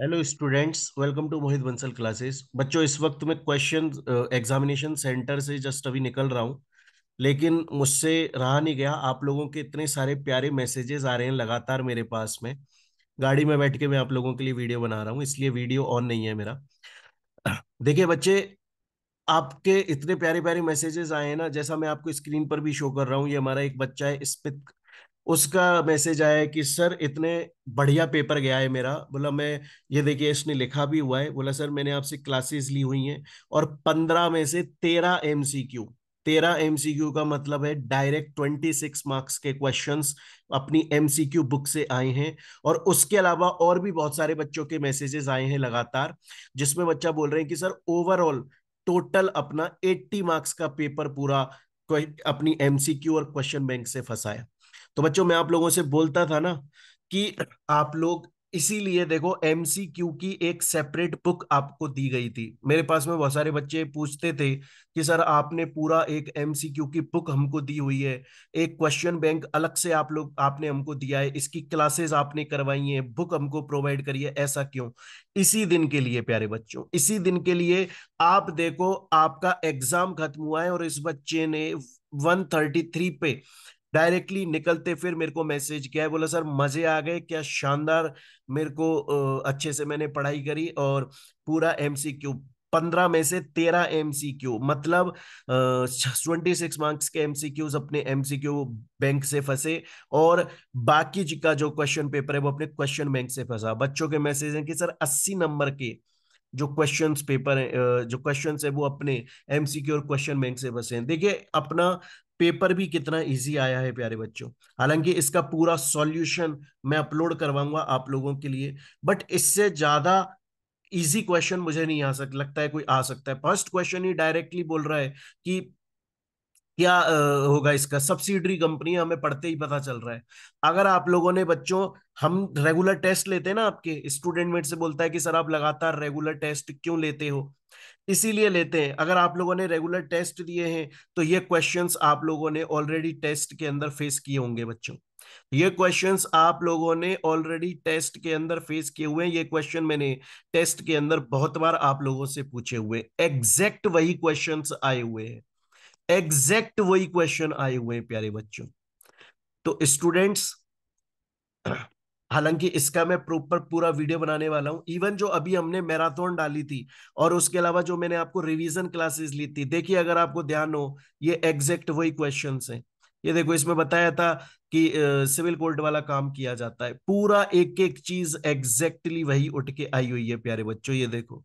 hello students welcome to Mohit Bansal classes बच्चों इस वक्त मैं क्वेश्चन एग्जामिनेशन सेंटर से जस्ट अभी निकल रहा हूँ लेकिन मुझसे रहा नहीं गया आप लोगों के इतने सारे प्यारे मैसेजेस आ रहे हैं लगातार मेरे पास में गाड़ी में बैठ के मैं आप लोगों के लिए वीडियो बना रहा हूँ इसलिए वीडियो ऑन नहीं है मेरा देखिए बच्चे आपके इतने प्यारे प्यारे मैसेजेस आए हैं ना जैसा मैं आपको स्क्रीन पर भी शो कर रहा हूँ ये हमारा एक बच्चा है स्पित उसका मैसेज आया कि सर इतने बढ़िया पेपर गया है मेरा बोला मैं ये देखिए इसने लिखा भी हुआ है बोला सर मैंने आपसे क्लासेस ली हुई हैं और पंद्रह में से तेरह एम सी क्यू तेरह एमसीक्यू का मतलब है डायरेक्ट ट्वेंटी सिक्स मार्क्स के क्वेश्चंस अपनी एमसीक्यू बुक से आए हैं और उसके अलावा और भी बहुत सारे बच्चों के मैसेजेस आए हैं लगातार जिसमें बच्चा बोल रहे हैं कि सर ओवरऑल टोटल अपना एट्टी मार्क्स का पेपर पूरा अपनी एमसीक्यू और क्वेश्चन बैंक से फंसाया तो बच्चों मैं आप लोगों से बोलता था ना कि आप लोग इसीलिए देखो एमसीक्यू की एक सेपरेट बुक आपको दी गई थी मेरे पास में बहुत सारे बच्चे पूछते थे कि सर आपने पूरा एक एमसीक्यू की बुक हमको दी हुई है एक क्वेश्चन बैंक अलग से आप लोग आपने हमको दिया है इसकी क्लासेस आपने करवाई है बुक हमको प्रोवाइड करी है ऐसा क्यों इसी दिन के लिए प्यारे बच्चों इसी दिन के लिए आप देखो आपका एग्जाम खत्म हुआ है और इस बच्चे ने वन थर्टी थ्री पे डायरेक्टली निकलते फिर मेरे को मैसेज किया है बोला सर मजे आ गए क्या शानदार मेरे को अच्छे से मैंने पढ़ाई करी और पूरा एमसीक्यू पंद्रह में से तेरह एमसीक्यू मतलब ट्वेंटी सिक्स मार्क्स के एमसीक्यूज अपने एमसीक्यू बैंक से फंसे और बाकी का जो क्वेश्चन पेपर है वो अपने क्वेश्चन बैंक से फंसा बच्चों के मैसेज हैं कि सर अस्सी नंबर के जो क्वेश्चन पेपर है जो क्वेश्चन है वो अपने एमसीक्यू और क्वेश्चन बैंक से बसे हैं देखिए अपना पेपर भी कितना इजी आया है प्यारे बच्चों हालांकि इसका पूरा सॉल्यूशन मैं अपलोड करवाऊंगा आप लोगों के लिए बट इससे ज्यादा इजी क्वेश्चन मुझे नहीं आ सकता लगता है कोई आ सकता है फर्स्ट क्वेश्चन ही डायरेक्टली बोल रहा है कि क्या होगा इसका सब्सिडरी कंपनी हमें पढ़ते ही पता चल रहा है अगर आप लोगों ने बच्चों हम रेगुलर टेस्ट लेते हैं ना आपके स्टूडेंट मेट से बोलता है कि सर आप लगातार रेगुलर टेस्ट क्यों लेते हो इसीलिए लेते हैं अगर आप लोगों ने रेगुलर टेस्ट दिए हैं तो ये क्वेश्चंस आप लोगों ने ऑलरेडी टेस्ट के अंदर फेस किए होंगे बच्चों ये क्वेश्चंस आप लोगों ने ऑलरेडी टेस्ट के अंदर फेस किए हुए हैं ये क्वेश्चन मैंने टेस्ट के अंदर बहुत बार आप लोगों से पूछे हुए एग्जैक्ट वही क्वेश्चंस आए हुए हैं एग्जैक्ट वही क्वेश्चन आए हुए हैं प्यारे बच्चों तो स्टूडेंट्स हालांकि इसका मैं प्रॉपर पूरा वीडियो बनाने वाला हूं इवन जो अभी हमने मैराथन डाली थी और उसके अलावा जो मैंने आपको रिवीजन क्लासेस ली थी देखिए अगर आपको ध्यान हो ये एग्जैक्ट वही क्वेश्चन है ये देखो इसमें बताया था कि सिविल कोर्ट वाला काम किया जाता है पूरा एक एक चीज एग्जैक्टली वही उठ के आई हुई है प्यारे बच्चों ये देखो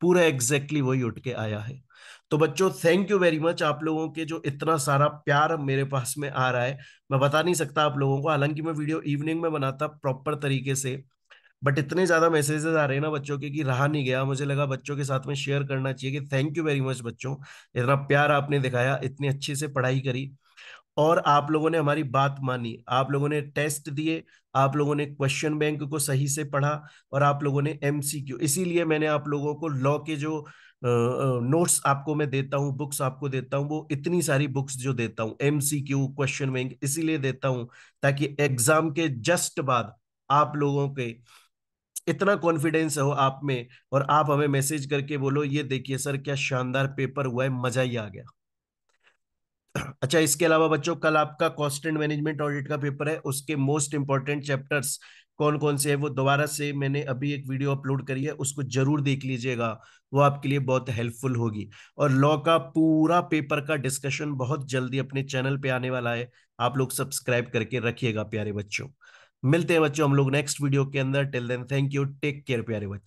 पूरा एग्जैक्टली वही उठ के आया है तो बच्चों थैंक यू वेरी मच आप लोगों के जो इतना सारा प्यार मेरे पास में आ रहा है मैं बता नहीं सकता आप लोगों को हालांकि मैं वीडियो इवनिंग में बनाता प्रॉपर तरीके से बट इतने ज्यादा मैसेजेस आ रहे हैं ना बच्चों के कि रहा नहीं गया मुझे लगा बच्चों के साथ में शेयर करना चाहिए कि थैंक यू वेरी मच बच्चों इतना प्यार आपने दिखाया इतनी अच्छे से पढ़ाई करी और आप लोगों ने हमारी बात मानी आप लोगों ने टेस्ट दिए आप लोगों ने क्वेश्चन बैंक को सही से पढ़ा और आप लोगों ने एमसीक्यू इसीलिए मैंने आप लोगों को लॉ के जो नोट्स आपको मैं देता हूँ बुक्स आपको देता हूँ वो इतनी सारी बुक्स जो देता हूँ एमसीक्यू क्वेश्चन बैंक इसीलिए देता हूँ ताकि एग्जाम के जस्ट बाद आप लोगों के इतना कॉन्फिडेंस हो आप में और आप हमें मैसेज करके बोलो ये देखिए सर क्या शानदार पेपर हुआ है मजा ही आ गया अच्छा इसके अलावा बच्चों कल आपका कॉस्ट एंड मैनेजमेंट ऑडिट का पेपर है उसके मोस्ट इंपॉर्टेंट चैप्टर्स कौन कौन से है वो दोबारा से मैंने अभी एक वीडियो अपलोड करी है उसको जरूर देख लीजिएगा वो आपके लिए बहुत हेल्पफुल होगी और लॉ का पूरा पेपर का डिस्कशन बहुत जल्दी अपने चैनल पे आने वाला है आप लोग सब्सक्राइब करके रखिएगा प्यारे बच्चों मिलते हैं बच्चों हम लोग नेक्स्ट वीडियो के अंदर till then thank you take care प्यारे बच्चों